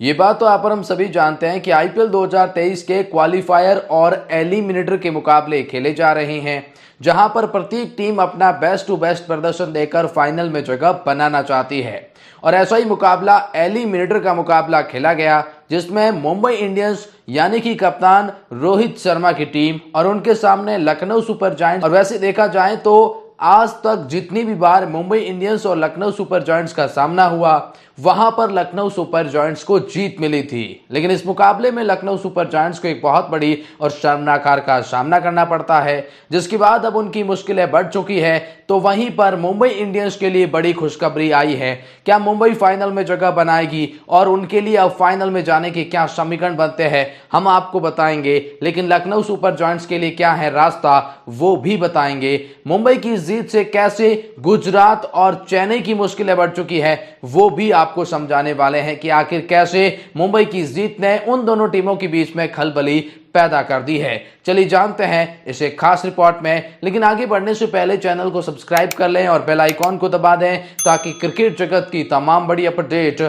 ये बात तो आप हम सभी जानते हैं कि आईपीएल 2023 के क्वालिफायर और एलिमिनेटर के मुकाबले खेले जा रहे हैं जहां पर प्रत्येक टीम अपना बेस्ट टू बेस्ट प्रदर्शन देकर फाइनल में जगह बनाना चाहती है और ऐसा ही मुकाबला एलिमिनेटर का मुकाबला खेला गया जिसमें मुंबई इंडियंस यानी कि कप्तान रोहित शर्मा की टीम और उनके सामने लखनऊ सुपर जायंट और वैसे देखा जाए तो आज तक जितनी भी बार मुंबई इंडियंस और लखनऊ सुपर जॉइंट्स का सामना हुआ वहां पर लखनऊ सुपर जॉइंट्स को जीत मिली थी लेकिन इस मुकाबले में लखनऊ सुपर जॉइंट्स को एक बहुत बड़ी और शर्मनाकार का सामना करना पड़ता है जिसके बाद अब उनकी मुश्किलें बढ़ चुकी है तो वहीं पर मुंबई इंडियंस के लिए बड़ी खुशखबरी आई है क्या मुंबई फाइनल में जगह बनाएगी और उनके लिए अब फाइनल में जाने के क्या समीकरण बनते हैं हम आपको बताएंगे लेकिन लखनऊ सुपर जॉइंट्स के लिए क्या है रास्ता वो भी बताएंगे मुंबई की जीत से कैसे गुजरात और चेन्नई की मुश्किलें बढ़ चुकी है वो भी आपको समझाने वाले हैं कि आखिर कैसे मुंबई की जीत ने उन दोनों टीमों के बीच में खलबली पैदा कर दी है चलिए जानते हैं इसे खास रिपोर्ट में लेकिन आगे बढ़ने से पहले चैनल को सब्सक्राइब कर लें और बेल आइकॉन को दबा दें ताकि क्रिकेट जगत की तमाम बड़ी अपडेट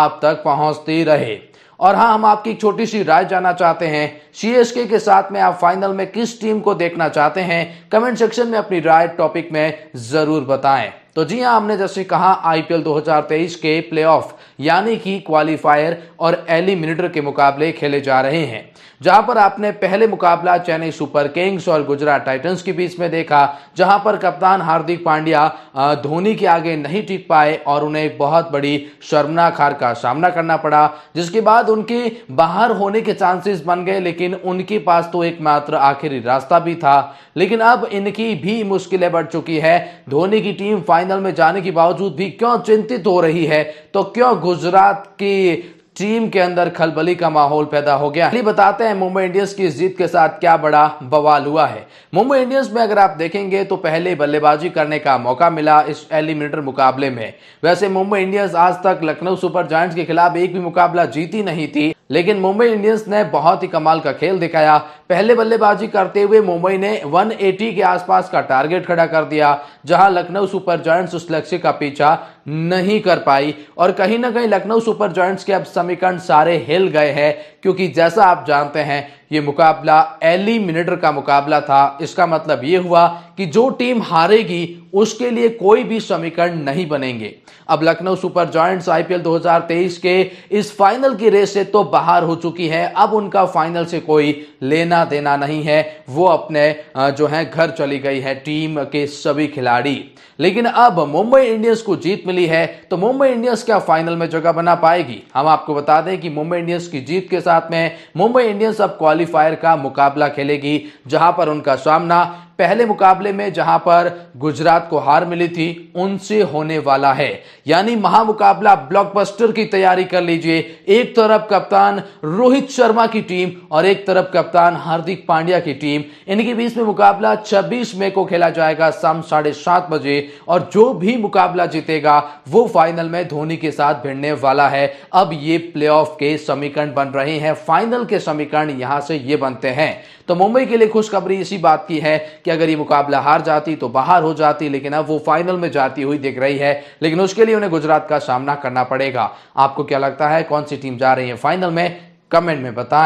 आप तक पहुंचती रहे और हाँ हम आपकी एक छोटी सी राय जानना चाहते हैं सीएसके के साथ में आप फाइनल में किस टीम को देखना चाहते हैं कमेंट सेक्शन में अपनी राय टॉपिक में ज़रूर बताएं तो जी हाँ हमने जैसे कहा आईपीएल 2023 के प्लेऑफ यानी कि क्वालिफायर और एलिमिनेटर के मुकाबले खेले जा रहे हैं जहां पर आपने पहले मुकाबला चेन्नई सुपर किंग्स और गुजरात टाइटंस के बीच में देखा जहां पर कप्तान हार्दिक पांड्या धोनी के आगे नहीं टिक पाए और उन्हें एक बहुत बड़ी शर्मनाक हार का सामना करना पड़ा जिसके बाद उनके बाहर होने के चांसेस बन गए लेकिन उनके पास तो एकमात्र आखिरी रास्ता भी था लेकिन अब इनकी भी मुश्किलें बढ़ चुकी है धोनी की टीम फाइनल फाइनल में जाने के बावजूद भी क्यों चिंतित हो रही है तो क्यों गुजरात की टीम के अंदर खलबली का माहौल पैदा हो गया है बताते हैं मुंबई इंडियंस की जीत के साथ क्या बड़ा बवाल हुआ है मुंबई इंडियंस में अगर आप देखेंगे तो पहले बल्लेबाजी करने का मौका मिला इस एलिमिनेटर मुकाबले में वैसे मुंबई इंडियंस आज तक लखनऊ सुपर जॉय के खिलाफ एक भी मुकाबला जीती नहीं थी लेकिन मुंबई इंडियंस ने बहुत ही कमाल का खेल दिखाया पहले बल्लेबाजी करते हुए मुंबई ने 180 के आसपास का टारगेट खड़ा कर दिया जहां लखनऊ सुपर जॉइंट्स उस लक्ष्य का पीछा नहीं कर पाई और कहीं ना कहीं लखनऊ सुपर जॉइंट्स के अब समीकरण सारे हिल गए हैं क्योंकि जैसा आप जानते हैं ये मुकाबला एलिमिनेटर का मुकाबला था इसका मतलब ये हुआ कि जो टीम हारेगी उसके लिए कोई भी समीकरण नहीं बनेंगे अब लखनऊ सुपर जॉइंट्स आईपीएल 2023 के इस फाइनल की रेस से तो बाहर हो चुकी है अब उनका फाइनल से कोई लेना देना नहीं है वो अपने जो है घर चली गई है टीम के सभी खिलाड़ी लेकिन अब मुंबई इंडियंस को जीत मिली है तो मुंबई इंडियंस क्या फाइनल में जगह बना पाएगी हम आपको बता दें कि मुंबई इंडियंस की जीत के साथ में मुंबई इंडियंस अब क्वालिफाई क्वालिफायर का मुकाबला खेलेगी जहां पर उनका सामना पहले मुकाबले में जहां पर गुजरात को हार मिली थी उनसे होने वाला है यानी महामुकाबला ब्लॉकबस्टर की तैयारी कर लीजिए एक तरफ कप्तान रोहित शर्मा की टीम और एक तरफ कप्तान हार्दिक पांड्या की टीम इनके बीच में मुकाबला 26 मई को खेला जाएगा शाम साढ़े सात बजे और जो भी मुकाबला जीतेगा वो फाइनल में धोनी के साथ भिड़ने वाला है अब ये प्ले के समीकरण बन रहे हैं फाइनल के समीकरण यहां से ये बनते हैं तो मुंबई के लिए खुशखबरी इसी बात की है कि अगर ये मुकाबला हार जाती तो बाहर हो जाती लेकिन अब वो फाइनल में जाती हुई दिख रही है लेकिन उसके लिए उन्हें गुजरात का सामना करना पड़ेगा आपको क्या लगता है कौन सी टीम जा रही है फाइनल में कमेंट में बताएं